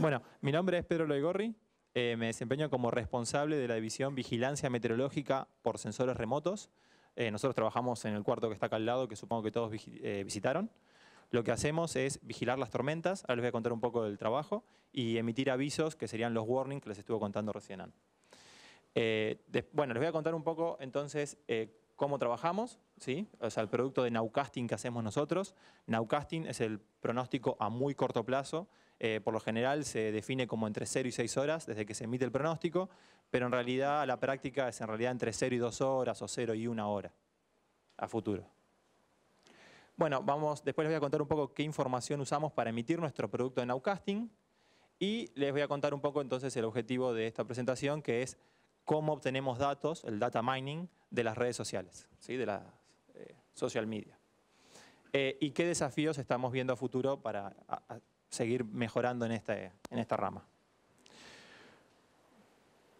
Bueno, mi nombre es Pedro Loigorri. Eh, me desempeño como responsable de la división Vigilancia Meteorológica por Sensores Remotos. Eh, nosotros trabajamos en el cuarto que está acá al lado, que supongo que todos eh, visitaron. Lo que hacemos es vigilar las tormentas, ahora les voy a contar un poco del trabajo, y emitir avisos, que serían los warnings que les estuvo contando recién. bueno, les voy a contar un poco entonces cómo trabajamos, ¿sí? o sea, el producto de nowcasting que hacemos nosotros. Nowcasting es el pronóstico a muy corto plazo, eh, por lo general se define como entre 0 y 6 horas desde que se emite el pronóstico, pero en realidad la práctica es en realidad entre 0 y 2 horas o 0 y 1 hora a futuro. Bueno, vamos, después les voy a contar un poco qué información usamos para emitir nuestro producto de Nowcasting y les voy a contar un poco entonces el objetivo de esta presentación que es cómo obtenemos datos, el data mining, de las redes sociales, ¿sí? de las eh, social media. Eh, y qué desafíos estamos viendo a futuro para seguir mejorando en, este, en esta rama.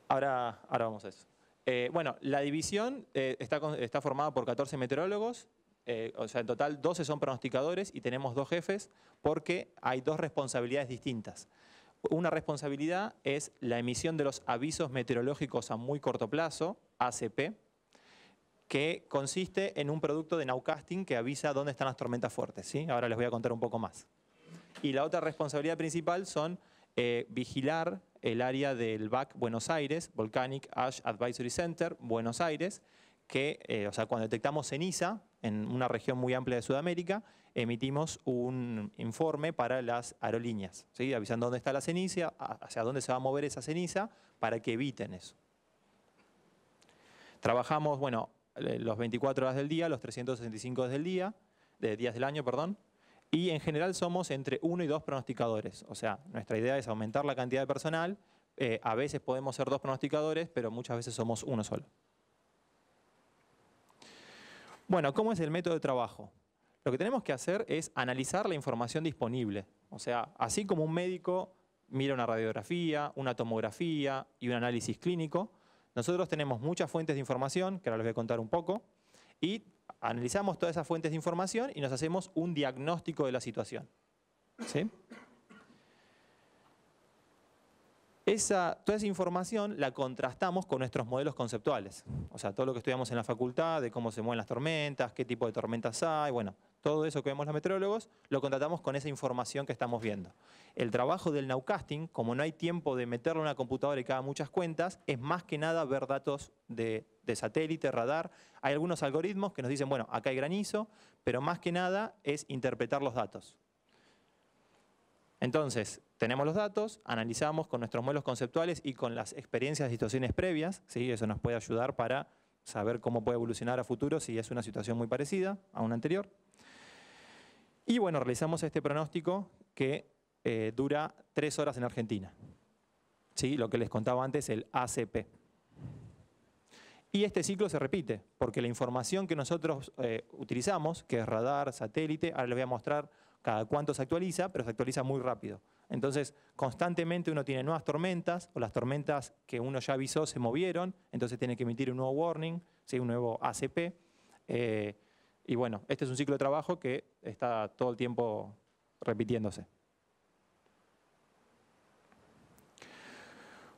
Ahora, ahora vamos a eso. Eh, bueno, la división eh, está, está, formada por 14 meteorólogos, eh, o sea, en total 12 son pronosticadores y tenemos dos jefes porque hay dos responsabilidades distintas. Una responsabilidad es la emisión de los avisos meteorológicos a muy corto plazo, ACP, que consiste en un producto de nowcasting que avisa dónde están las tormentas fuertes. ¿sí? Ahora les voy a contar un poco más. Y la otra responsabilidad principal son eh, vigilar el área del BAC Buenos Aires, Volcanic Ash Advisory Center, Buenos Aires, que, eh, o sea, cuando detectamos ceniza en una región muy amplia de Sudamérica, emitimos un informe para las aerolíneas, avisando dónde está la ceniza, hacia dónde se va a mover esa ceniza, para que eviten eso. Trabajamos, bueno, eh, los 24 horas del día, los 365 días del día, de días del año, perdón, y en general somos entre uno y dos pronosticadores. O sea, nuestra idea es aumentar la cantidad de personal. Eh, a veces podemos ser dos pronosticadores, pero muchas veces somos uno solo. Bueno, ¿cómo es el método de trabajo? Lo que tenemos que hacer es analizar la información disponible. O sea, así como un médico mira una radiografía, una tomografía y un análisis clínico, nosotros tenemos muchas fuentes de información, que ahora les voy a contar un poco, y analizamos todas esas fuentes de información y nos hacemos un diagnóstico de la situación. Esa, toda esa información la contrastamos con nuestros modelos conceptuales. O sea, todo lo que estudiamos en la facultad, de cómo se mueven las tormentas, qué tipo de tormentas hay, bueno, todo eso que vemos los meteorólogos, lo contratamos con esa información que estamos viendo. El trabajo del nowcasting, como no hay tiempo de meterlo en una computadora y cada muchas cuentas, es más que nada ver datos de, satélite, radar. Hay algunos algoritmos que nos dicen, bueno, acá hay granizo, pero más que nada es interpretar los datos. Entonces, tenemos los datos, analizamos con nuestros modelos conceptuales y con las experiencias de situaciones previas, ¿sí? eso nos puede ayudar para saber cómo puede evolucionar a futuro si es una situación muy parecida a una anterior. Y bueno, realizamos este pronóstico que eh, dura tres horas en Argentina. ¿Sí? Lo que les contaba antes, el ACP. Y este ciclo se repite, porque la información que nosotros eh, utilizamos, que es radar, satélite, ahora les voy a mostrar cada cuánto se actualiza, pero se actualiza muy rápido. Entonces, constantemente uno tiene nuevas tormentas, o las tormentas que uno ya avisó se movieron, entonces tiene que emitir un nuevo warning, un nuevo ACP. Eh, y bueno, este es un ciclo de trabajo que está todo el tiempo repitiéndose.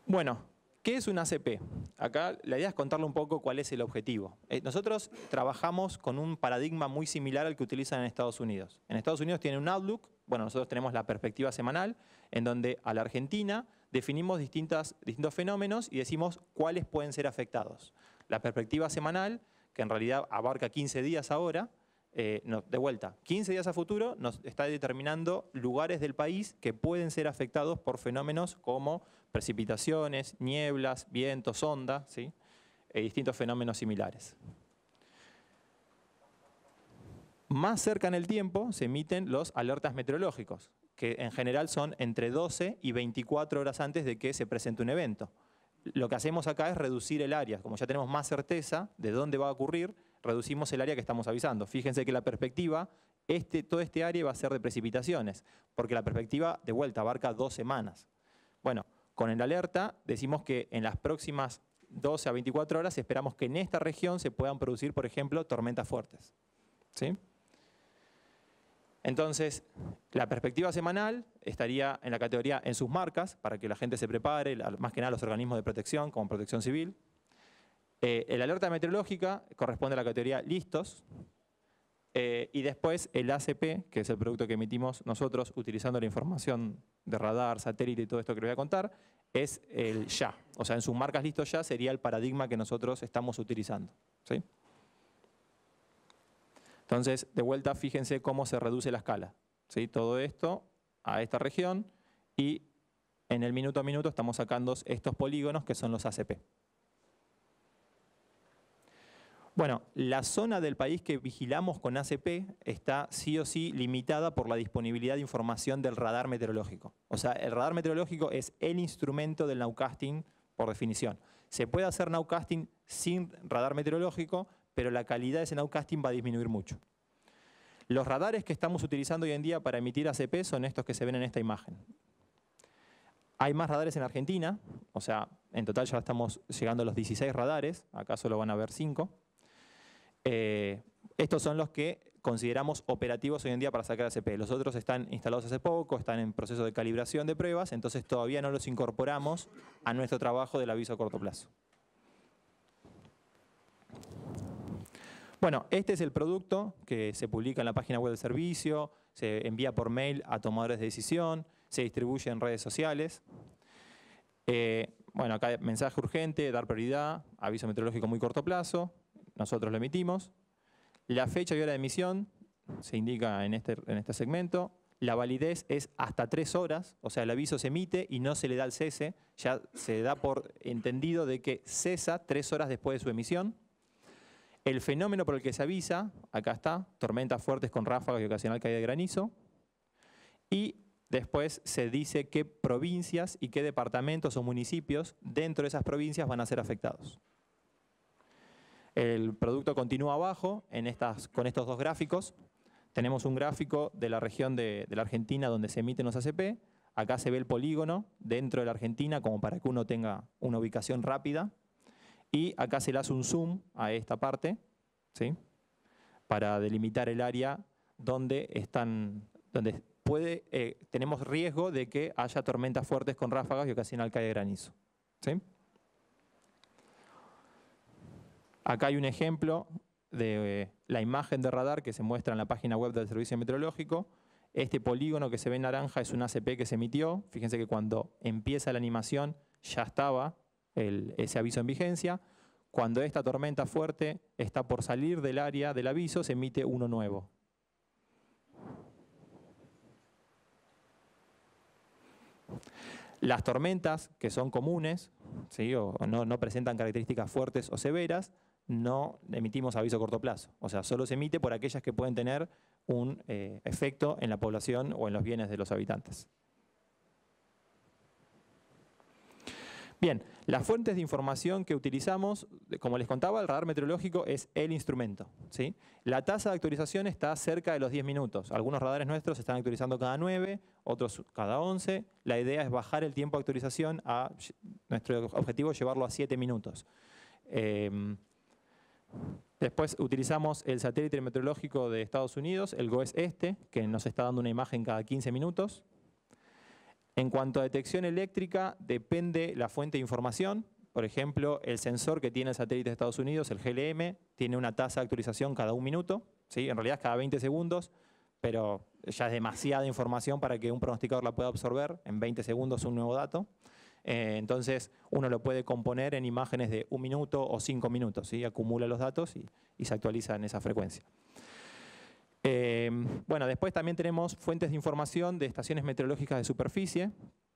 Bueno, ¿qué es un ACP? Acá la idea es contarle un poco cuál es el objetivo. Eh, nosotros trabajamos con un paradigma muy similar al que utilizan en Estados Unidos. En Estados Unidos tienen un Outlook, bueno, nosotros tenemos la perspectiva semanal, en donde a la Argentina definimos distintas, distintos fenómenos y decimos cuáles pueden ser afectados. La perspectiva semanal que en realidad abarca 15 días ahora, eh, de vuelta, 15 días a futuro nos está determinando lugares del país que pueden ser afectados por fenómenos como precipitaciones, nieblas, vientos, ondas, ¿sí? E distintos fenómenos similares. Más cerca en el tiempo se emiten los alertas meteorológicos, que en general son entre 12 y 24 horas antes de que se presente un evento. Lo que hacemos acá es reducir el área. Como ya tenemos más certeza de dónde va a ocurrir, reducimos el área que estamos avisando. Fíjense que la perspectiva, este, todo este área va a ser de precipitaciones, porque la perspectiva, de vuelta, abarca dos semanas. Bueno, con el alerta decimos que en las próximas 12 a 24 horas esperamos que en esta región se puedan producir, por ejemplo, tormentas fuertes. ¿Sí? Entonces, la perspectiva semanal estaría en la categoría en sus marcas, para que la gente se prepare, más que nada los organismos de protección, como protección civil. Eh, el alerta meteorológica corresponde a la categoría listos. Eh, y después el ACP, que es el producto que emitimos nosotros utilizando la información de radar, satélite y todo esto que les voy a contar, es el ya. O sea, en sus marcas listos ya sería el paradigma que nosotros estamos utilizando. ¿sí? Entonces, de vuelta, fíjense cómo se reduce la escala. ¿sí? Todo esto a esta región y en el minuto a minuto estamos sacando estos polígonos que son los ACP. Bueno, la zona del país que vigilamos con ACP está sí o sí limitada por la disponibilidad de información del radar meteorológico. O sea, el radar meteorológico es el instrumento del nowcasting por definición. Se puede hacer nowcasting sin radar meteorológico, pero la calidad de ese nowcasting va a disminuir mucho. Los radares que estamos utilizando hoy en día para emitir ACP son estos que se ven en esta imagen. Hay más radares en Argentina, o sea, en total ya estamos llegando a los 16 radares, acá solo van a ver 5. Eh, estos son los que consideramos operativos hoy en día para sacar ACP. Los otros están instalados hace poco, están en proceso de calibración de pruebas, entonces todavía no los incorporamos a nuestro trabajo del aviso a corto plazo. Bueno, este es el producto que se publica en la página web del servicio, se envía por mail a tomadores de decisión, se distribuye en redes sociales. Eh, bueno, acá mensaje urgente, dar prioridad, aviso meteorológico muy corto plazo, nosotros lo emitimos. La fecha y hora de emisión se indica en este, en este segmento. La validez es hasta tres horas, o sea, el aviso se emite y no se le da el cese, ya se da por entendido de que cesa tres horas después de su emisión. El fenómeno por el que se avisa, acá está, tormentas fuertes con ráfagas y ocasional caída de granizo. Y después se dice qué provincias y qué departamentos o municipios dentro de esas provincias van a ser afectados. El producto continúa abajo en estas, con estos dos gráficos. Tenemos un gráfico de la región de, de la Argentina donde se emiten los ACP. Acá se ve el polígono dentro de la Argentina como para que uno tenga una ubicación rápida. Y acá se le hace un zoom a esta parte, ¿sí? para delimitar el área donde, están, donde puede, eh, tenemos riesgo de que haya tormentas fuertes con ráfagas y ocasional cae granizo. ¿sí? Acá hay un ejemplo de eh, la imagen de radar que se muestra en la página web del Servicio Meteorológico. Este polígono que se ve en naranja es un ACP que se emitió. Fíjense que cuando empieza la animación ya estaba ese aviso en vigencia. Cuando esta tormenta fuerte está por salir del área del aviso, se emite uno nuevo. Las tormentas que son comunes, o no, presentan características fuertes o severas, no emitimos aviso a corto plazo. O sea, solo se emite por aquellas que pueden tener un eh, efecto en la población o en los bienes de los habitantes. Bien, las fuentes de información que utilizamos, como les contaba, el radar meteorológico es el instrumento. La tasa de actualización está cerca de los 10 minutos. Algunos radares nuestros están actualizando cada 9, otros cada 11. La idea es bajar el tiempo de actualización a nuestro objetivo llevarlo a 7 minutos. Em, después utilizamos el satélite meteorológico de Estados Unidos, el GOES-Este, que nos está dando una imagen cada 15 minutos. En cuanto a detección eléctrica, depende la fuente de información. Por ejemplo, el sensor que tiene el satélite de Estados Unidos, el GLM, tiene una tasa de actualización cada un minuto. ¿sí? En realidad es cada 20 segundos, pero ya es demasiada información para que un pronosticador la pueda absorber. En 20 segundos un nuevo dato. Eh, entonces, uno lo puede componer en imágenes de un minuto o cinco minutos. Acumula los datos y se actualiza en esa frecuencia. Eh, bueno, después también tenemos fuentes de información de estaciones meteorológicas de superficie,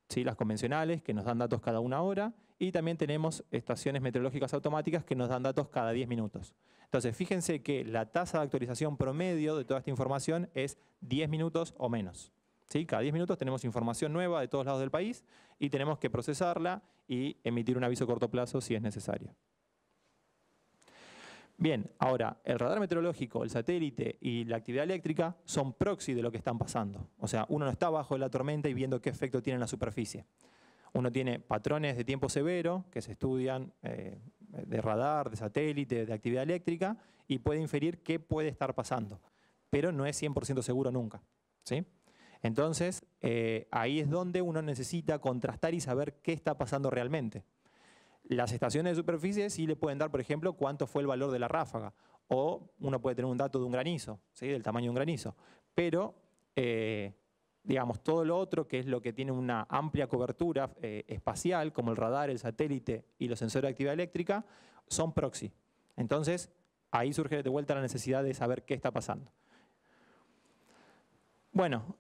¿sí? las convencionales, que nos dan datos cada una hora, y también tenemos estaciones meteorológicas automáticas que nos dan datos cada 10 minutos. Entonces, fíjense que la tasa de actualización promedio de toda esta información es 10 minutos o menos. ¿Sí? Cada 10 minutos tenemos información nueva de todos lados del país y tenemos que procesarla y emitir un aviso a corto plazo si es necesario. Bien, ahora, el radar meteorológico, el satélite y la actividad eléctrica son proxy de lo que están pasando. O sea, uno no está bajo la tormenta y viendo qué efecto tiene en la superficie. Uno tiene patrones de tiempo severo que se estudian eh, de radar, de satélite, de actividad eléctrica y puede inferir qué puede estar pasando. Pero no es 100% seguro nunca. ¿sí? Entonces, eh, ahí es donde uno necesita contrastar y saber qué está pasando realmente. Las estaciones de superficie sí le pueden dar, por ejemplo, cuánto fue el valor de la ráfaga. O uno puede tener un dato de un granizo, del tamaño de un granizo. Pero, eh, digamos, todo lo otro que es lo que tiene una amplia cobertura eh, espacial, como el radar, el satélite y los sensores de actividad eléctrica, son proxy. Entonces, ahí surge de vuelta la necesidad de saber qué está pasando. Bueno,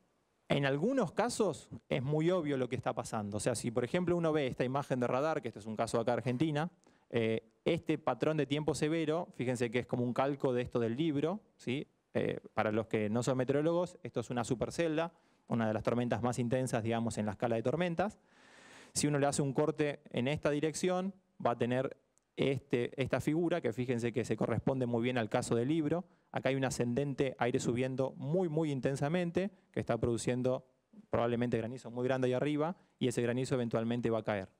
en algunos casos es muy obvio lo que está pasando. O sea, si por ejemplo uno ve esta imagen de radar, que este es un caso acá Argentina, eh, este patrón de tiempo severo, fíjense que es como un calco de esto del libro, ¿sí? Eh, para los que no son meteorólogos, esto es una supercelda, una de las tormentas más intensas, digamos, en la escala de tormentas. Si uno le hace un corte en esta dirección, va a tener este, esta figura, que fíjense que se corresponde muy bien al caso del libro. Acá hay un ascendente aire subiendo muy, muy intensamente, que está produciendo probablemente granizo muy grande ahí arriba, y ese granizo eventualmente va a caer.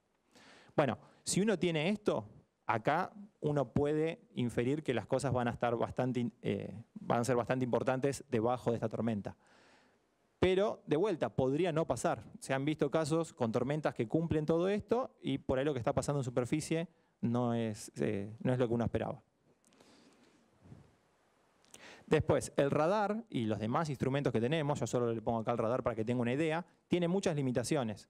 Bueno, si uno tiene esto, acá uno puede inferir que las cosas van a, estar bastante, eh, van a ser bastante importantes debajo de esta tormenta. Pero, de vuelta, podría no pasar. Se han visto casos con tormentas que cumplen todo esto y por ahí lo que está pasando en superficie eh, no es, lo que uno esperaba. Después, el radar y los demás instrumentos que tenemos, yo solo le pongo acá el radar para que tenga una idea, tiene muchas limitaciones.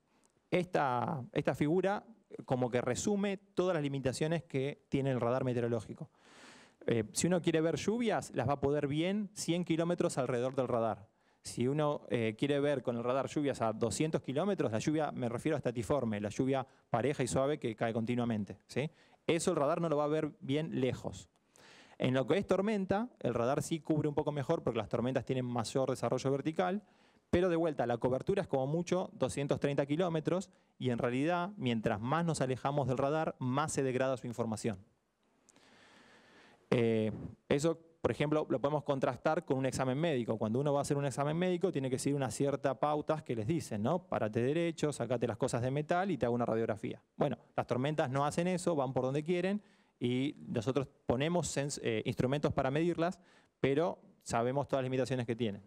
Esta, figura eh, como que resume todas las limitaciones que tiene el radar meteorológico. Eh, si uno quiere ver lluvias, las va a poder bien 100 kilómetros alrededor del radar. Si uno eh, quiere ver con el radar lluvias a 200 kilómetros, la lluvia, me refiero a estatiforme, la lluvia pareja y suave que cae continuamente. ¿sí? Eso el radar no lo va a ver bien lejos. En lo que es tormenta, el radar sí cubre un poco mejor porque las tormentas tienen mayor desarrollo vertical, pero de vuelta, la cobertura es como mucho 230 kilómetros y en realidad, mientras más nos alejamos del radar, más se degrada su información. Eh, eso por ejemplo, lo podemos contrastar con un examen médico. Cuando uno va a hacer un examen médico, tiene que seguir una cierta pautas que les dicen, ¿no? Párate derecho, sacate las cosas de metal y te hago una radiografía. Bueno, las tormentas no hacen eso, van por donde quieren y nosotros ponemos eh, instrumentos para medirlas, pero sabemos todas las limitaciones que tienen.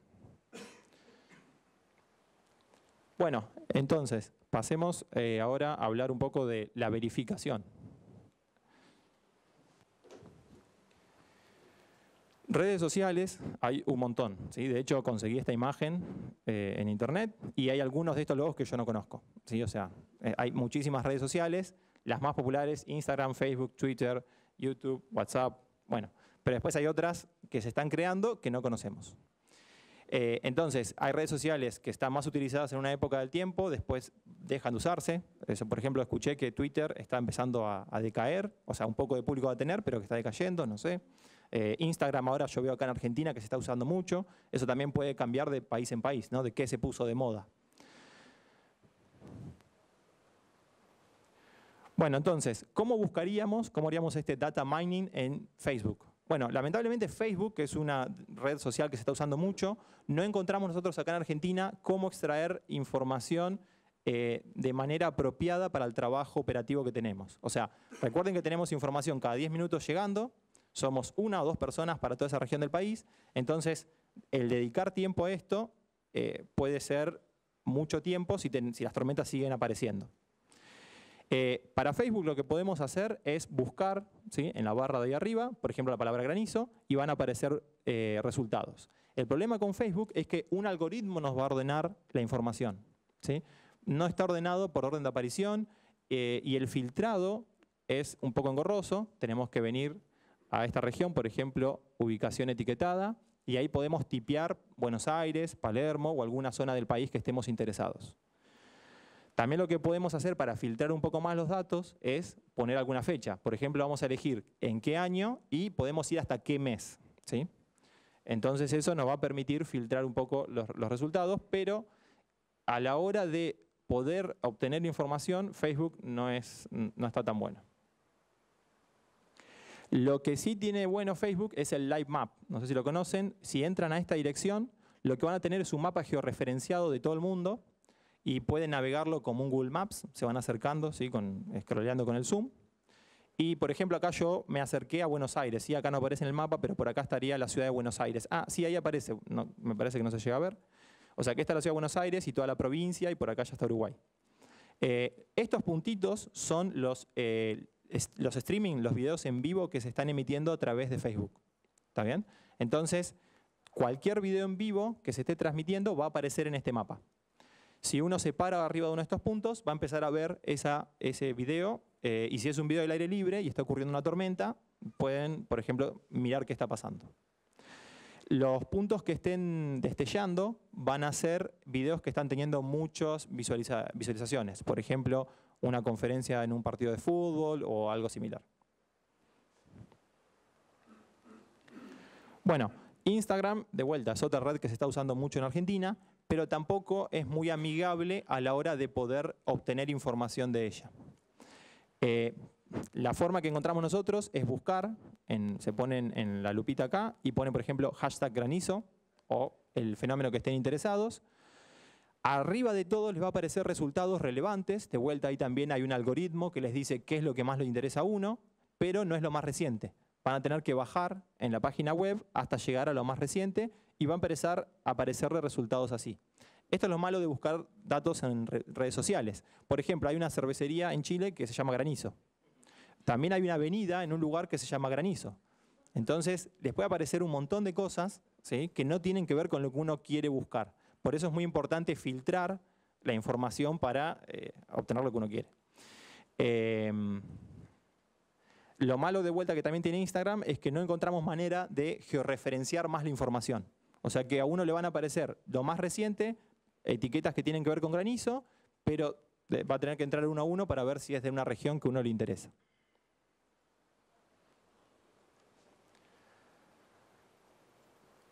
Bueno, entonces, pasemos eh, ahora a hablar un poco de la verificación. Redes sociales hay un montón. ¿sí? De hecho, conseguí esta imagen eh, en internet y hay algunos de estos logos que yo no conozco. ¿sí? O sea, eh, hay muchísimas redes sociales, las más populares, Instagram, Facebook, Twitter, YouTube, WhatsApp, bueno. Pero después hay otras que se están creando que no conocemos. Eh, entonces, hay redes sociales que están más utilizadas en una época del tiempo, después dejan de usarse. Eso, por ejemplo, escuché que Twitter está empezando a, a decaer, o sea, un poco de público va a tener, pero que está decayendo, no sé. Eh, Instagram ahora yo veo acá en Argentina que se está usando mucho. Eso también puede cambiar de país en país, ¿no? De qué se puso de moda. Bueno, entonces, ¿cómo buscaríamos, cómo haríamos este data mining en Facebook? Bueno, lamentablemente Facebook, que es una red social que se está usando mucho, no encontramos nosotros acá en Argentina cómo extraer información eh, de manera apropiada para el trabajo operativo que tenemos. O sea, recuerden que tenemos información cada 10 minutos llegando, somos una o dos personas para toda esa región del país, entonces el dedicar tiempo a esto eh, puede ser mucho tiempo si, las tormentas siguen apareciendo. Eh, para Facebook lo que podemos hacer es buscar en la barra de ahí arriba, por ejemplo, la palabra granizo, y van a aparecer eh, resultados. El problema con Facebook es que un algoritmo nos va a ordenar la información. No está ordenado por orden de aparición y el filtrado es un poco engorroso, tenemos que venir a esta región, por ejemplo, ubicación etiquetada, y ahí podemos tipear Buenos Aires, Palermo o alguna zona del país que estemos interesados. También lo que podemos hacer para filtrar un poco más los datos es poner alguna fecha. Por ejemplo, vamos a elegir en qué año y podemos ir hasta qué mes. ¿sí? Entonces eso nos va a permitir filtrar un poco los, resultados, pero a la hora de poder obtener información, Facebook no, es, no está tan bueno. Lo que sí tiene bueno Facebook es el Live Map. No sé si lo conocen. Si entran a esta dirección, lo que van a tener es un mapa georreferenciado de todo el mundo y pueden navegarlo como un Google Maps. Se van acercando, ¿sí? con, con el zoom. Y, por ejemplo, acá yo me acerqué a Buenos Aires. Sí, acá no aparece en el mapa, pero por acá estaría la ciudad de Buenos Aires. Ah, sí, ahí aparece. No, me parece que no se llega a ver. O sea, que está la ciudad de Buenos Aires y toda la provincia, y por acá ya está Uruguay. Eh, estos puntitos son los, eh, los streaming, los videos en vivo que se están emitiendo a través de Facebook. ¿Está bien? Entonces, cualquier video en vivo que se esté transmitiendo va a aparecer en este mapa. Si uno se para arriba de uno de estos puntos, va a empezar a ver ese video. Eh, y si es un video del aire libre y está ocurriendo una tormenta, pueden, por ejemplo, mirar qué está pasando. Los puntos que estén destellando van a ser videos que están teniendo muchas visualizaciones. Por ejemplo, una conferencia en un partido de fútbol o algo similar. Bueno, Instagram, de vuelta, es otra red que se está usando mucho en Argentina, pero tampoco es muy amigable a la hora de poder obtener información de ella. Eh, la forma que encontramos nosotros es buscar, se ponen en la lupita acá y ponen, por ejemplo, hashtag granizo o el fenómeno que estén interesados. Arriba de todo les va a aparecer resultados relevantes. De vuelta ahí también hay un algoritmo que les dice qué es lo que más le interesa a uno, pero no es lo más reciente. Van a tener que bajar en la página web hasta llegar a lo más reciente y va a empezar a aparecer resultados así. Esto es lo malo de buscar datos en redes sociales. Por ejemplo, hay una cervecería en Chile que se llama Granizo. También hay una avenida en un lugar que se llama Granizo. Entonces, les puede aparecer un montón de cosas que no tienen que ver con lo que uno quiere buscar. Por eso es muy importante filtrar la información para eh, obtener lo que uno quiere. Em, lo malo de vuelta que también tiene Instagram es que no encontramos manera de georreferenciar más la información. O sea que a uno le van a aparecer lo más reciente, etiquetas que tienen que ver con granizo, pero eh, va a tener que entrar uno a uno para ver si es de una región que a uno le interesa.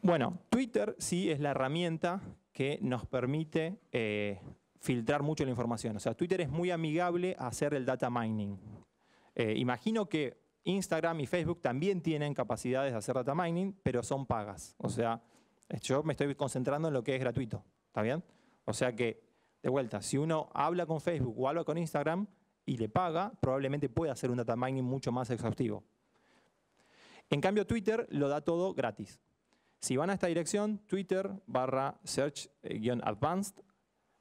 Bueno, Twitter sí es la herramienta que nos permite eh, filtrar mucho la información. O sea, Twitter es muy amigable a hacer el data mining. Eh, imagino que Instagram y Facebook también tienen capacidades de hacer data mining, pero son pagas. O sea, yo me estoy concentrando en lo que es gratuito. ¿Está bien? O sea que, de vuelta, si uno habla con Facebook o habla con Instagram y le paga, probablemente puede hacer un data mining mucho más exhaustivo. En cambio, Twitter lo da todo gratis. Si van a esta dirección, Twitter barra search-advanced, eh,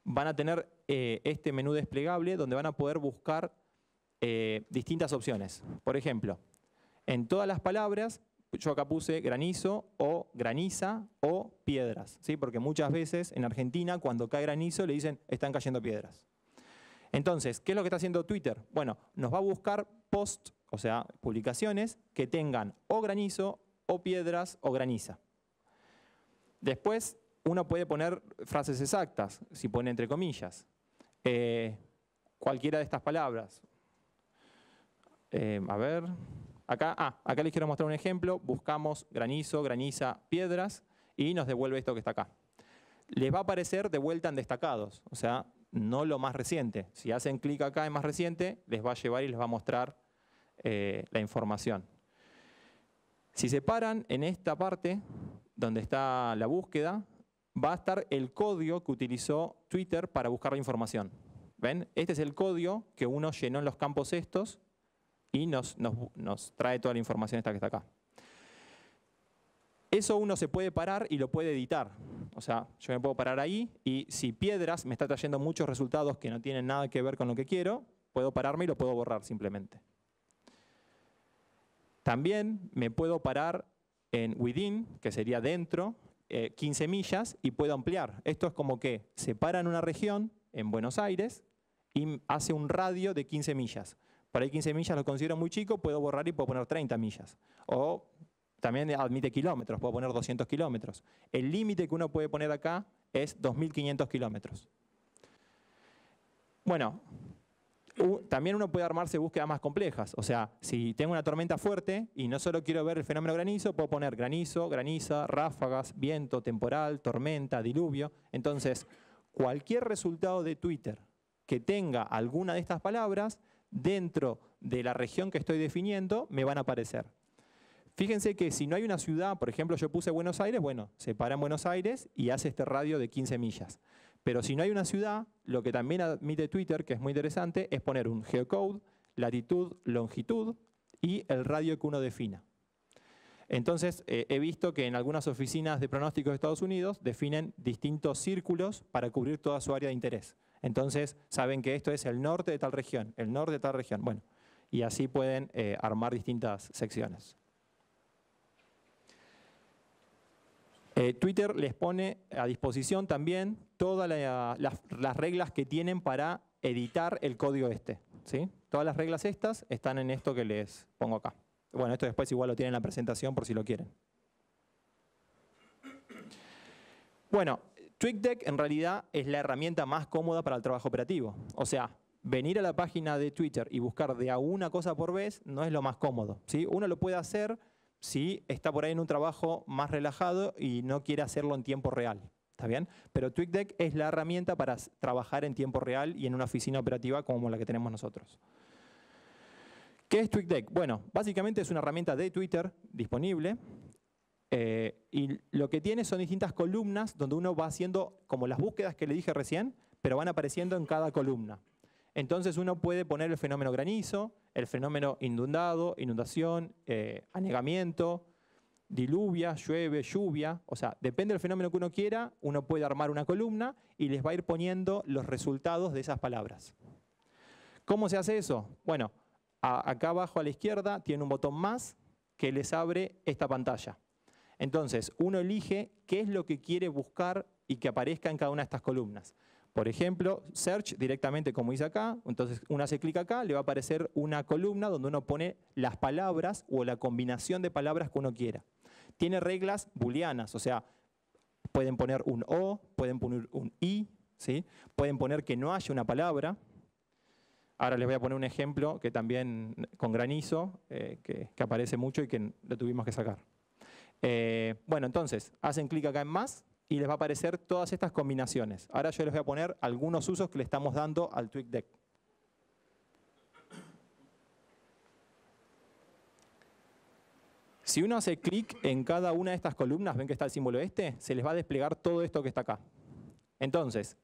van a tener eh, este menú desplegable donde van a poder buscar eh, distintas opciones. Por ejemplo, en todas las palabras, yo acá puse granizo o graniza o piedras, ¿sí? porque muchas veces en Argentina cuando cae granizo le dicen están cayendo piedras. Entonces, ¿qué es lo que está haciendo Twitter? Bueno, nos va a buscar posts, o sea, publicaciones que tengan o granizo o piedras o graniza. Después, uno puede poner frases exactas, si pone entre comillas. Eh, cualquiera de estas palabras. Eh, a ver, acá, ah, acá les quiero mostrar un ejemplo. Buscamos granizo, graniza, piedras y nos devuelve esto que está acá. Les va a aparecer de vuelta en destacados, o sea, no lo más reciente. Si hacen clic acá en más reciente, les va a llevar y les va a mostrar eh, la información. Si se paran en esta parte, donde está la búsqueda, va a estar el código que utilizó Twitter para buscar la información. ¿Ven? Este es el código que uno llenó en los campos estos y nos, nos, nos trae toda la información esta que está acá. Eso uno se puede parar y lo puede editar. O sea, yo me puedo parar ahí y si piedras me está trayendo muchos resultados que no tienen nada que ver con lo que quiero, puedo pararme y lo puedo borrar simplemente. También me puedo parar en within, que sería dentro, 15 eh, millas y puedo ampliar. Esto es como que separan una región en Buenos Aires y hace un radio de 15 millas. Por ahí 15 millas lo considero muy chico, puedo borrar y puedo poner 30 millas. O también admite kilómetros, puedo poner 200 kilómetros. El límite que uno puede poner acá es 2.500 kilómetros. Bueno, también uno puede armarse búsquedas más complejas. O sea, si tengo una tormenta fuerte y no solo quiero ver el fenómeno granizo, puedo poner granizo, graniza, ráfagas, viento, temporal, tormenta, diluvio. Entonces, cualquier resultado de Twitter que tenga alguna de estas palabras dentro de la región que estoy definiendo, me van a aparecer. Fíjense que si no hay una ciudad, por ejemplo, yo puse Buenos Aires, bueno, se para en Buenos Aires y hace este radio de 15 millas. Pero si no hay una ciudad, lo que también admite Twitter, que es muy interesante, es poner un geocode, latitud, longitud y el radio que uno defina. Entonces, eh, he visto que en algunas oficinas de pronósticos de Estados Unidos definen distintos círculos para cubrir toda su área de interés. Entonces, saben que esto es el norte de tal región, el norte de tal región. Bueno, y así pueden eh, armar distintas secciones. Eh, Twitter les pone a disposición también todas las, reglas que tienen para editar el código este. ¿sí? Todas las reglas estas están en esto que les pongo acá. Bueno, esto después igual lo tienen en la presentación por si lo quieren. Bueno, TweakDeck en realidad es la herramienta más cómoda para el trabajo operativo. O sea, venir a la página de Twitter y buscar de a una cosa por vez no es lo más cómodo. ¿sí? Uno lo puede hacer si está por ahí en un trabajo más relajado y no quiere hacerlo en tiempo real. ¿Está bien? Pero TweakDeck es la herramienta para trabajar en tiempo real y en una oficina operativa como la que tenemos nosotros. ¿Qué es TweakDeck? Bueno, básicamente es una herramienta de Twitter disponible eh, y lo que tiene son distintas columnas donde uno va haciendo como las búsquedas que le dije recién, pero van apareciendo en cada columna. Entonces uno puede poner el fenómeno granizo, el fenómeno inundado, inundación, eh, anegamiento, diluvia, llueve, lluvia, o sea, depende del fenómeno que uno quiera, uno puede armar una columna y les va a ir poniendo los resultados de esas palabras. ¿Cómo se hace eso? Bueno, acá abajo a la izquierda tiene un botón más que les abre esta pantalla. Entonces, uno elige qué es lo que quiere buscar y que aparezca en cada una de estas columnas. Por ejemplo, search directamente como dice acá, entonces uno hace clic acá, le va a aparecer una columna donde uno pone las palabras o la combinación de palabras que uno quiera tiene reglas booleanas, o sea, pueden poner un O, pueden poner un I, ¿sí? pueden poner que no haya una palabra. Ahora les voy a poner un ejemplo que también con granizo, eh, que, aparece mucho y que lo tuvimos que sacar. Eh, bueno, entonces, hacen clic acá en más y les va a aparecer todas estas combinaciones. Ahora yo les voy a poner algunos usos que le estamos dando al TweakDeck. Si uno hace clic en cada una de estas columnas, ven que está el símbolo este, se les va a desplegar todo esto que está acá. Entonces,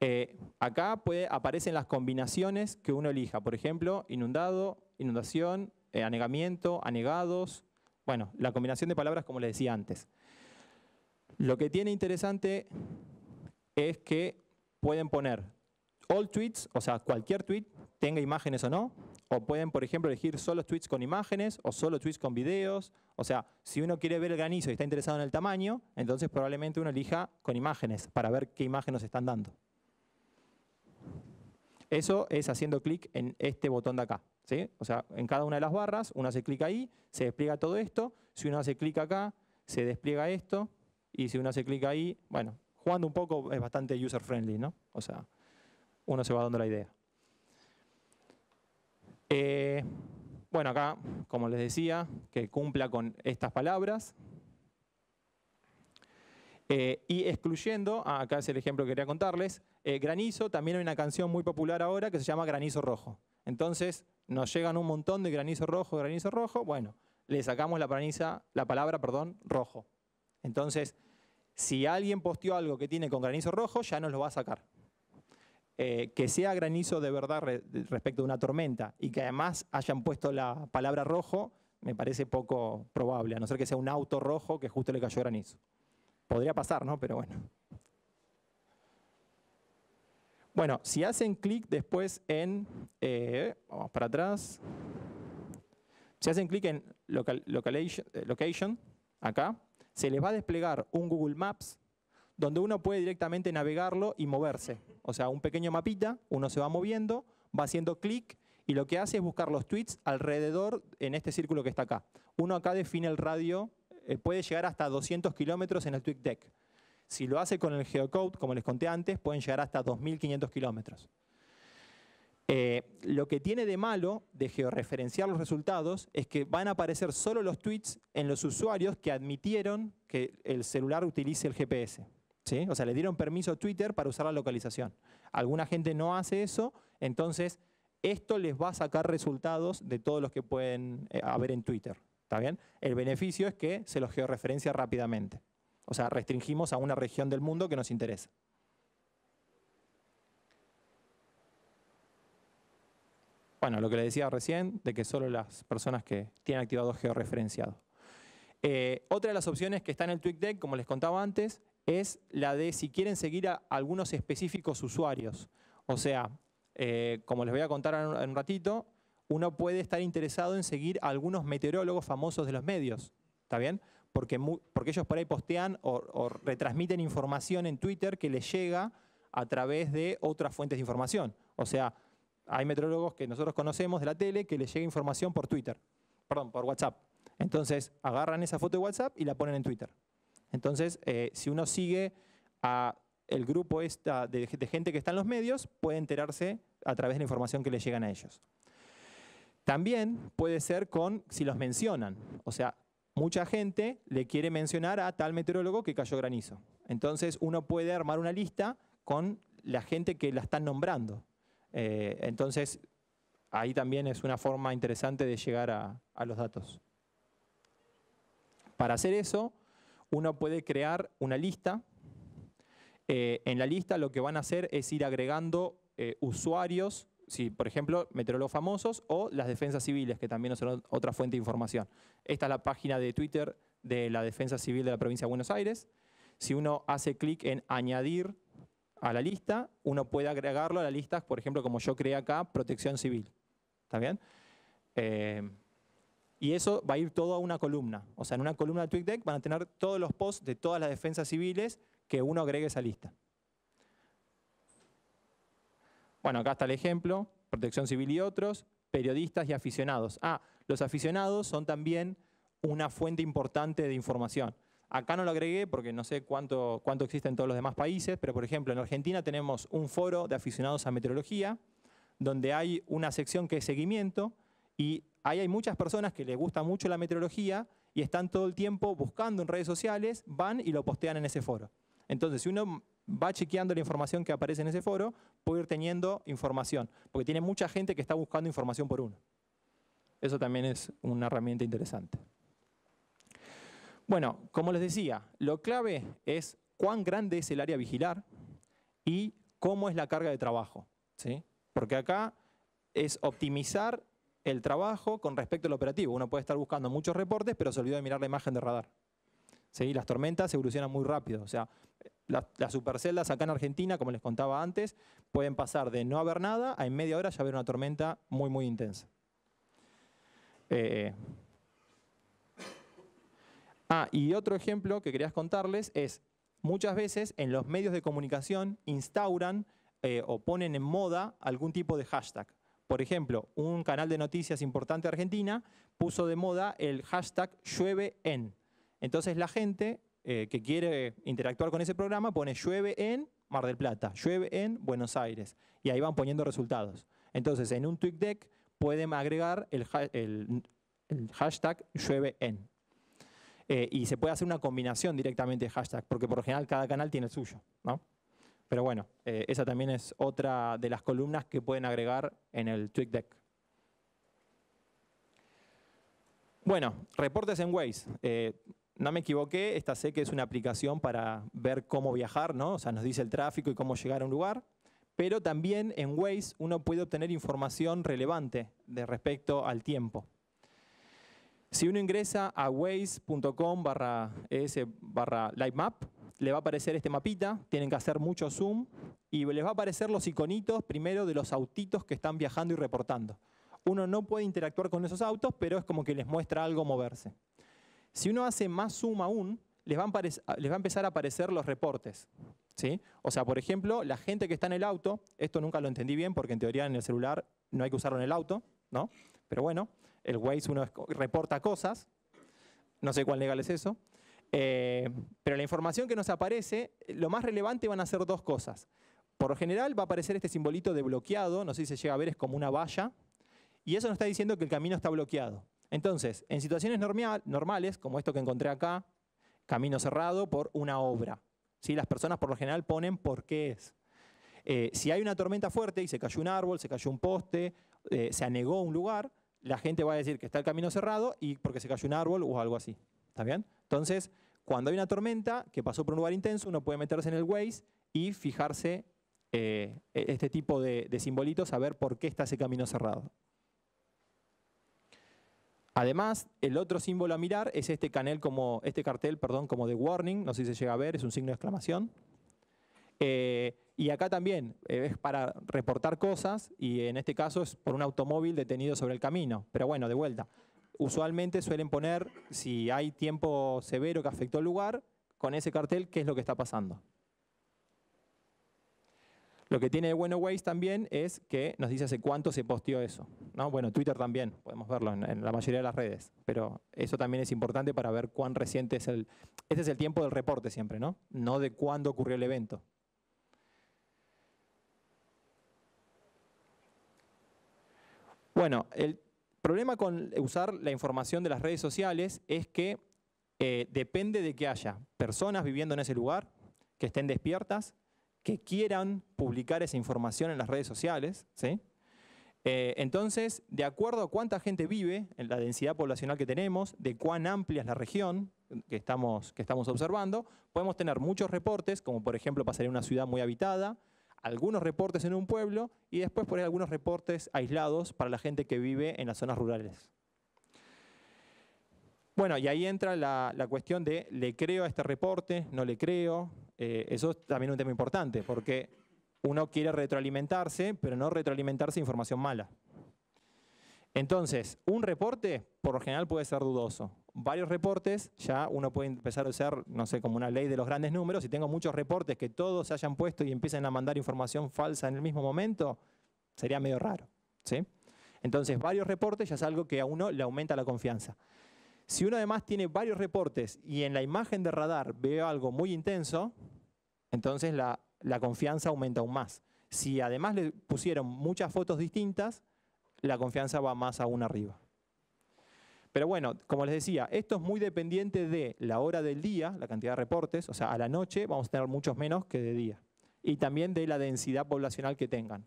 eh, acá aparecen las combinaciones que uno elija. Por ejemplo, inundado, inundación, eh, anegamiento, anegados. Bueno, la combinación de palabras como les decía antes. Lo que tiene interesante es que pueden poner all tweets, o sea, cualquier tweet, tenga imágenes o no, o pueden, por ejemplo, elegir solo tweets con imágenes o solo tweets con videos. O sea, si uno quiere ver el granizo y está interesado en el tamaño, entonces probablemente uno elija con imágenes para ver qué imágenes nos están dando. Eso es haciendo clic en este botón de acá. ¿sí? O sea, en cada una de las barras, uno hace clic ahí, se despliega todo esto. Si uno hace clic acá, se despliega esto. Y si uno hace clic ahí, bueno, jugando un poco es bastante user-friendly, ¿no? O sea, uno se va dando la idea. Eh, bueno, acá, como les decía, que cumpla con estas palabras. Eh, y excluyendo, ah, acá es el ejemplo que quería contarles, eh, granizo, también hay una canción muy popular ahora que se llama Granizo Rojo. Entonces, nos llegan un montón de granizo rojo, granizo rojo, bueno, le sacamos la, la palabra perdón, rojo. Entonces, si alguien posteó algo que tiene con granizo rojo, ya nos lo va a sacar. Eh, que sea granizo de verdad respecto a una tormenta y que además hayan puesto la palabra rojo, me parece poco probable, a no ser que sea un auto rojo que justo le cayó granizo. Podría pasar, ¿no? Pero bueno. Bueno, si hacen clic después en, eh, vamos para atrás, si hacen clic en eh, location, acá, se les va a desplegar un Google Maps donde uno puede directamente navegarlo y moverse. O sea, un pequeño mapita, uno se va moviendo, va haciendo clic y lo que hace es buscar los tweets alrededor en este círculo que está acá. Uno acá define el radio, eh, puede llegar hasta 200 kilómetros en el tweet deck. Si lo hace con el geocode, como les conté antes, pueden llegar hasta 2.500 kilómetros. Eh, lo que tiene de malo de georreferenciar los resultados es que van a aparecer solo los tweets en los usuarios que admitieron que el celular utilice el GPS. O sea, le dieron permiso a Twitter para usar la localización. Alguna gente no hace eso, entonces esto les va a sacar resultados de todos los que pueden eh, haber en Twitter. ¿Está bien? El beneficio es que se los georreferencia rápidamente. O sea, restringimos a una región del mundo que nos interesa. Bueno, lo que le decía recién, de que solo las personas que tienen activado georreferenciado. Eh, otra de las opciones que está en el TweetDeck, como les contaba antes, es la de si quieren seguir a algunos específicos usuarios. O sea, eh, como les voy a contar en un ratito, uno puede estar interesado en seguir a algunos meteorólogos famosos de los medios. ¿Está bien? Porque, porque ellos por ahí postean o, o retransmiten información en Twitter que les llega a través de otras fuentes de información. O sea, hay meteorólogos que nosotros conocemos de la tele que les llega información por Twitter, perdón, por WhatsApp. Entonces agarran esa foto de WhatsApp y la ponen en Twitter. Entonces, eh, si uno sigue a el grupo de, gente que está en los medios, puede enterarse a través de la información que le llegan a ellos. También puede ser con si los mencionan. O sea, mucha gente le quiere mencionar a tal meteorólogo que cayó granizo. Entonces, uno puede armar una lista con la gente que la están nombrando. Eh, entonces, ahí también es una forma interesante de llegar a los datos. Para hacer eso, uno puede crear una lista. Eh, en la lista lo que van a hacer es ir agregando eh, usuarios, si, por ejemplo, meteorólogos famosos o las defensas civiles, que también son otra fuente de información. Esta es la página de Twitter de la Defensa Civil de la Provincia de Buenos Aires. Si uno hace clic en añadir a la lista, uno puede agregarlo a las listas, por ejemplo, como yo creé acá, protección civil. ¿Está bien? Eh, y eso va a ir todo a una columna. O sea, en una columna de TweetDeck van a tener todos los posts de todas las defensas civiles que uno agregue esa lista. Bueno, acá está el ejemplo, protección civil y otros, periodistas y aficionados. Ah, los aficionados son también una fuente importante de información. Acá no lo agregué porque no sé cuánto, cuánto existe en todos los demás países, pero por ejemplo en Argentina tenemos un foro de aficionados a meteorología, donde hay una sección que es seguimiento y ahí hay muchas personas que les gusta mucho la meteorología y están todo el tiempo buscando en redes sociales, van y lo postean en ese foro. Entonces, si uno va chequeando la información que aparece en ese foro, puede ir teniendo información, porque tiene mucha gente que está buscando información por uno. Eso también es una herramienta interesante. Bueno, como les decía, lo clave es cuán grande es el área vigilar y cómo es la carga de trabajo. ¿sí? Porque acá es optimizar el trabajo con respecto al operativo. Uno puede estar buscando muchos reportes, pero se olvida de mirar la imagen de radar. Las tormentas evolucionan muy rápido. O sea, las, superceldas acá en Argentina, como les contaba antes, pueden pasar de no haber nada a en media hora ya haber una tormenta muy, muy intensa. Eh, ah, y otro ejemplo que querías contarles es, muchas veces en los medios de comunicación instauran eh, o ponen en moda algún tipo de hashtag. Por ejemplo, un canal de noticias importante de Argentina puso de moda el hashtag llueve Entonces la gente eh, que quiere interactuar con ese programa pone llueve Mar del Plata, llueve Buenos Aires. Y ahí van poniendo resultados. Entonces en un TweetDeck pueden agregar el, hashtag llueve eh, y se puede hacer una combinación directamente de hashtag, porque por lo general cada canal tiene el suyo. ¿no? Pero bueno, eh, esa también es otra de las columnas que pueden agregar en el Twig Deck. Bueno, reportes en Waze. Eh, no me equivoqué, esta sé que es una aplicación para ver cómo viajar, ¿no? O sea, nos dice el tráfico y cómo llegar a un lugar. Pero también en Waze uno puede obtener información relevante de respecto al tiempo. Si uno ingresa a waze.com barra es eh, barra map le va a aparecer este mapita, tienen que hacer mucho zoom y les va a aparecer los iconitos primero de los autitos que están viajando y reportando. Uno no puede interactuar con esos autos, pero es como que les muestra algo moverse. Si uno hace más zoom aún, les va a, empezar a aparecer los reportes. ¿sí? O sea, por ejemplo, la gente que está en el auto, esto nunca lo entendí bien porque en teoría en el celular no hay que usarlo en el auto, ¿no? pero bueno, el Waze uno reporta cosas, no sé cuál legal es eso. Eh, pero la información que nos aparece, lo más relevante van a ser dos cosas. Por lo general va a aparecer este simbolito de bloqueado, no sé si se llega a ver, es como una valla, y eso nos está diciendo que el camino está bloqueado. Entonces, en situaciones normales, como esto que encontré acá, camino cerrado por una obra. ¿sí? Las personas por lo general ponen por qué es. Eh, si hay una tormenta fuerte y se cayó un árbol, se cayó un poste, eh, se anegó un lugar, la gente va a decir que está el camino cerrado y porque se cayó un árbol o algo así. ¿Está bien? Entonces, cuando hay una tormenta que pasó por un lugar intenso, uno puede meterse en el Waze y fijarse eh, e-, este tipo de, simbolitos a ver por qué está ese camino cerrado. Además, el otro símbolo a mirar es este, como, este cartel perdón, como de warning, no sé si se llega a ver, es un signo de exclamación. Eh, y acá también eh, es para reportar cosas y en este caso es por un automóvil detenido sobre el camino. Pero bueno, de vuelta, usualmente suelen poner, si hay tiempo severo que afectó el lugar, con ese cartel, qué es lo que está pasando. Lo que tiene de bueno Waze también es que nos dice hace cuánto se posteó eso. ¿no? Bueno, Twitter también, podemos verlo en, la mayoría de las redes, pero eso también es importante para ver cuán reciente es el... Este es el tiempo del reporte siempre, ¿no? No de cuándo ocurrió el evento. Bueno, el el problema con usar la información de las redes sociales es que eh, depende de que haya personas viviendo en ese lugar, que estén despiertas, que quieran publicar esa información en las redes sociales. Eh, entonces, de acuerdo a cuánta gente vive, en la densidad poblacional que tenemos, de cuán amplia es la región que estamos, observando, podemos tener muchos reportes, como por ejemplo pasar en una ciudad muy habitada, algunos reportes en un pueblo y después poner algunos reportes aislados para la gente que vive en las zonas rurales. Bueno, y ahí entra la, cuestión de ¿le creo a este reporte? ¿No le creo? Eh, eso es también un tema importante porque uno quiere retroalimentarse, pero no retroalimentarse información mala. Entonces, un reporte por lo general puede ser dudoso varios reportes, ya uno puede empezar a usar, no sé, como una ley de los grandes números. Si tengo muchos reportes que todos se hayan puesto y empiecen a mandar información falsa en el mismo momento, sería medio raro. ¿sí? Entonces, varios reportes ya es algo que a uno le aumenta la confianza. Si uno además tiene varios reportes y en la imagen de radar veo algo muy intenso, entonces la confianza aumenta aún más. Si además le pusieron muchas fotos distintas, la confianza va más aún arriba. Pero bueno, como les decía, esto es muy dependiente de la hora del día, la cantidad de reportes, o sea, a la noche vamos a tener muchos menos que de día. Y también de la densidad poblacional que tengan.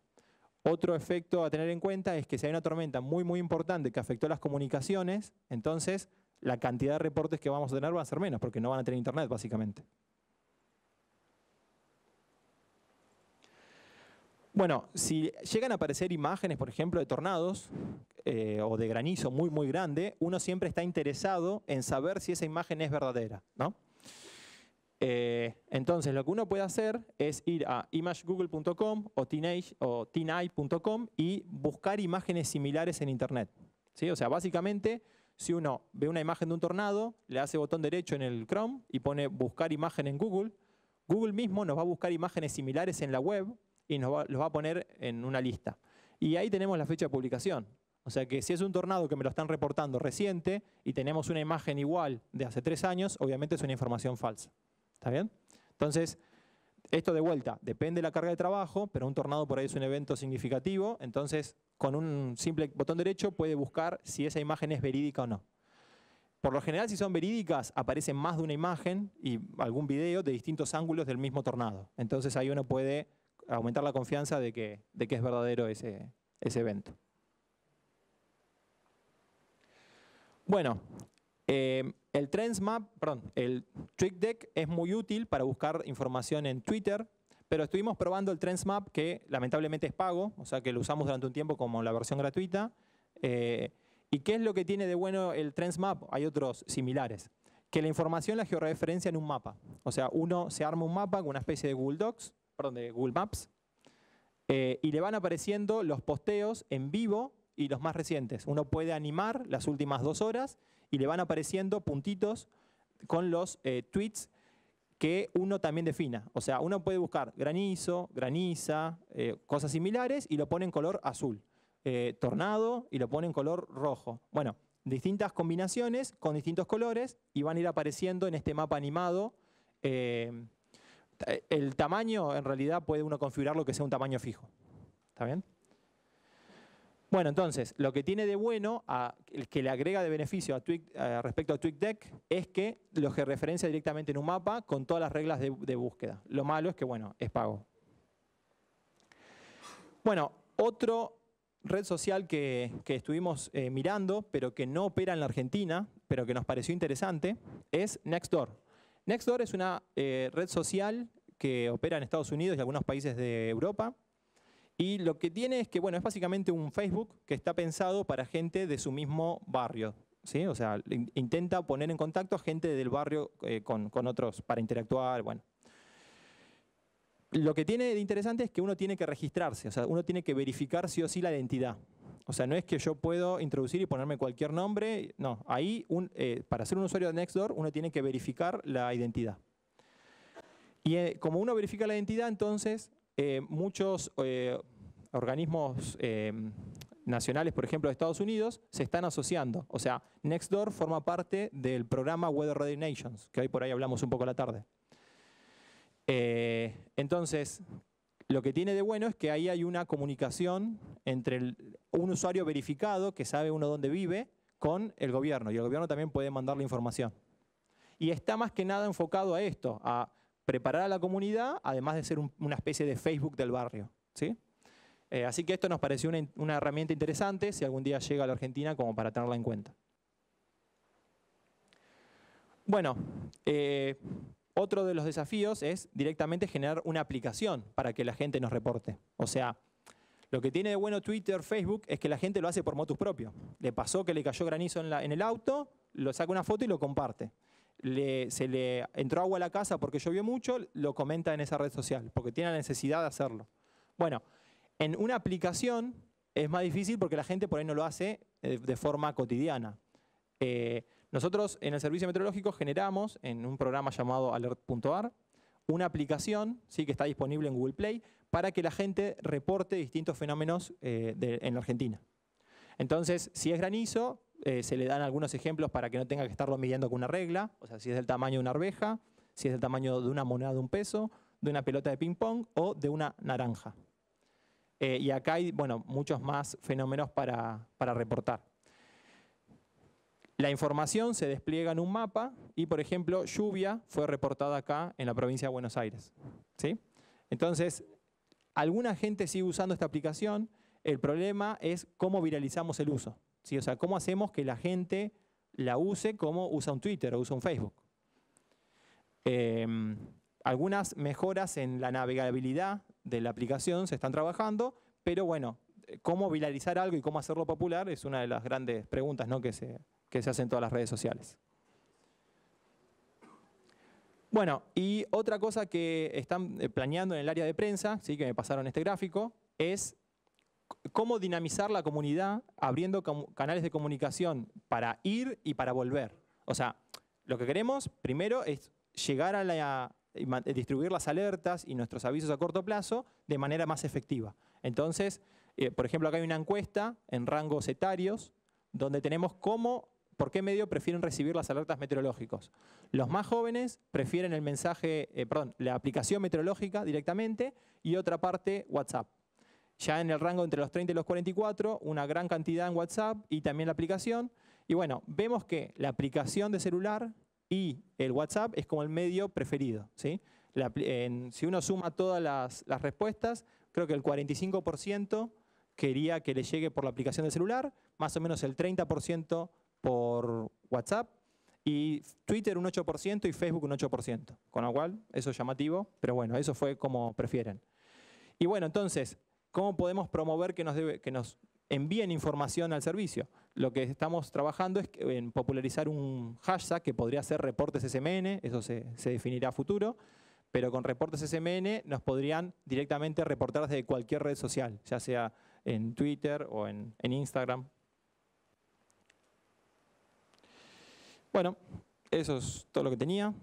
Otro efecto a tener en cuenta es que si hay una tormenta muy, muy importante que afectó las comunicaciones, entonces la cantidad de reportes que vamos a tener va a ser menos, porque no van a tener internet, básicamente. Bueno, si llegan a aparecer imágenes, por ejemplo, de tornados eh, o de granizo muy, muy grande, uno siempre está interesado en saber si esa imagen es verdadera. ¿no? Eh, entonces, lo que uno puede hacer es ir a imagegoogle.com o tinai.com y buscar imágenes similares en Internet. ¿sí? O sea, básicamente, si uno ve una imagen de un tornado, le hace botón derecho en el Chrome y pone buscar imagen en Google, Google mismo nos va a buscar imágenes similares en la web y los va a poner en una lista. Y ahí tenemos la fecha de publicación. O sea que si es un tornado que me lo están reportando reciente y tenemos una imagen igual de hace tres años, obviamente es una información falsa. ¿Está bien? Entonces, esto de vuelta, depende de la carga de trabajo, pero un tornado por ahí es un evento significativo, entonces con un simple botón derecho puede buscar si esa imagen es verídica o no. Por lo general, si son verídicas, aparecen más de una imagen y algún video de distintos ángulos del mismo tornado. Entonces ahí uno puede aumentar la confianza de que, de que es verdadero ese, evento. Bueno, eh, el Trends Map, perdón, el Trick Deck es muy útil para buscar información en Twitter, pero estuvimos probando el Trends Map que lamentablemente es pago, o sea que lo usamos durante un tiempo como la versión gratuita. Eh, ¿Y qué es lo que tiene de bueno el Trends Map? Hay otros similares. Que la información la georreferencia en un mapa. O sea, uno se arma un mapa con una especie de Google Docs de Google Maps, eh, y le van apareciendo los posteos en vivo y los más recientes. Uno puede animar las últimas dos horas y le van apareciendo puntitos con los eh, tweets que uno también defina. O sea, uno puede buscar granizo, graniza, eh, cosas similares y lo pone en color azul. tornado y lo pone en color rojo. Bueno, distintas combinaciones con distintos colores y van a ir apareciendo en este mapa animado el tamaño, en realidad, puede uno configurarlo que sea un tamaño fijo. ¿Está bien? Bueno, entonces, lo que tiene de bueno, a, que le agrega de beneficio a Twig, respecto a TwigDeck, es que lo que referencia directamente en un mapa con todas las reglas de, búsqueda. Lo malo es que, bueno, es pago. Bueno, otro red social que, estuvimos eh, mirando, pero que no opera en la Argentina, pero que nos pareció interesante, es Nextdoor. Nextdoor es una eh, red social que opera en Estados Unidos y algunos países de Europa. Y lo que tiene es que, bueno, es básicamente un Facebook que está pensado para gente de su mismo barrio. O sea, intenta poner en contacto a gente del barrio eh, con, otros para interactuar, bueno. Lo que tiene de interesante es que uno tiene que registrarse, o sea, uno tiene que verificar sí o sí la identidad. O sea, no es que yo puedo introducir y ponerme cualquier nombre. No, ahí eh, para ser un usuario de Nextdoor uno tiene que verificar la identidad. Y eh, como uno verifica la identidad, entonces eh, muchos organismos nacionales, por ejemplo, de Estados Unidos, se están asociando. O sea, Nextdoor forma parte del programa Weather Ready Nations, que hoy por ahí hablamos un poco la tarde. entonces, lo que tiene de bueno es que ahí hay una comunicación entre un usuario verificado, que sabe uno dónde vive, con el gobierno. Y el gobierno también puede mandar la información. Y está más que nada enfocado a esto, a preparar a la comunidad, además de ser una especie de Facebook del barrio. ¿sí? Eh, así que esto nos pareció una, herramienta interesante, si algún día llega a la Argentina, como para tenerla en cuenta. Bueno, eh, otro de los desafíos es directamente generar una aplicación para que la gente nos reporte. O sea, lo que tiene de bueno Twitter, Facebook, es que la gente lo hace por motus propio. Le pasó que le cayó granizo en, el auto, lo saca una foto y lo comparte. se le entró agua a la casa porque llovió mucho, lo comenta en esa red social, porque tiene la necesidad de hacerlo. Bueno, en una aplicación es más difícil porque la gente por ahí no lo hace eh, de forma cotidiana. Eh, nosotros en el servicio meteorológico generamos en un programa llamado alert.ar una aplicación ¿sí? que está disponible en Google Play para que la gente reporte distintos fenómenos eh, en Argentina. Entonces, si es granizo, eh, se le dan algunos ejemplos para que no tenga que estarlo midiendo con una regla, o sea, si es del tamaño de una arveja, si es del tamaño de una moneda de un peso, de una pelota de ping-pong o de una naranja. Eh, y acá hay bueno, muchos más fenómenos para reportar. La información se despliega en un mapa y, por ejemplo, lluvia fue reportada acá en la provincia de Buenos Aires. ¿sí? Entonces, alguna gente sigue usando esta aplicación. El problema es cómo viralizamos el uso. ¿sí? O sea, cómo hacemos que la gente la use como usa un Twitter o usa un Facebook. Em, algunas mejoras en la navegabilidad de la aplicación se están trabajando, pero bueno, cómo viralizar algo y cómo hacerlo popular es una de las grandes preguntas ¿no? que se, que se hacen en todas las redes sociales. Bueno, y otra cosa que están eh, planeando en el área de prensa, ¿sí? que me pasaron este gráfico, es cómo dinamizar la comunidad abriendo canales de comunicación para ir y para volver. O sea, lo que queremos primero es llegar a la distribuir las alertas y nuestros avisos a corto plazo de manera más efectiva. Entonces, eh, por ejemplo, acá hay una encuesta en rangos etarios donde tenemos cómo por qué medio prefieren recibir las alertas meteorológicas. Los más jóvenes prefieren el mensaje, eh, perdón, la aplicación meteorológica directamente y otra parte WhatsApp. Ya en el rango entre los 30 y los 44, una gran cantidad en WhatsApp y también la aplicación. Y bueno, vemos que la aplicación de celular y el WhatsApp es como el medio preferido. si uno suma todas las, respuestas, creo que el 45% quería que le llegue por la aplicación de celular, más o menos el 30% por WhatsApp y Twitter un 8% y Facebook un 8%, con lo cual eso es llamativo, pero bueno, eso fue como prefieren. Y bueno, entonces, ¿cómo podemos promover que nos, que nos envíen información al servicio? Lo que estamos trabajando es en popularizar un hashtag que podría ser reportes SMN, eso se, definirá a futuro, pero con reportes SMN nos podrían directamente reportar desde cualquier red social, ya sea en Twitter o en, en Instagram, Bueno, eso es todo lo que tenía.